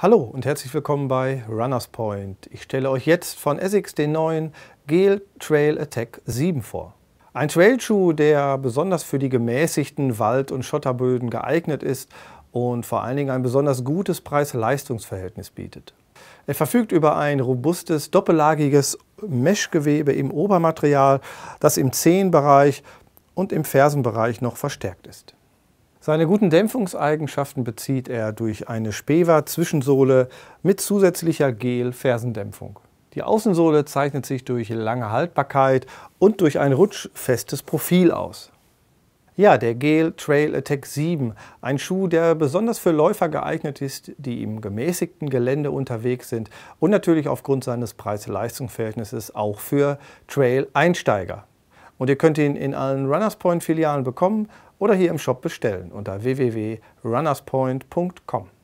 Hallo und herzlich willkommen bei Runners Point. Ich stelle euch jetzt von Essex den neuen Gel Trail Attack 7 vor. Ein Trailschuh, der besonders für die gemäßigten Wald- und Schotterböden geeignet ist und vor allen Dingen ein besonders gutes Preis-Leistungs-Verhältnis bietet. Er verfügt über ein robustes, doppellagiges Meshgewebe im Obermaterial, das im Zehenbereich und im Fersenbereich noch verstärkt ist. Seine guten Dämpfungseigenschaften bezieht er durch eine Spewa-Zwischensohle mit zusätzlicher Gel-Fersendämpfung. Die Außensohle zeichnet sich durch lange Haltbarkeit und durch ein rutschfestes Profil aus. Ja, der Gel Trail Attack 7, ein Schuh, der besonders für Läufer geeignet ist, die im gemäßigten Gelände unterwegs sind und natürlich aufgrund seines Preis-Leistungs-Verhältnisses auch für Trail-Einsteiger. Und ihr könnt ihn in allen Runners Point-Filialen bekommen oder hier im Shop bestellen unter www.runnerspoint.com.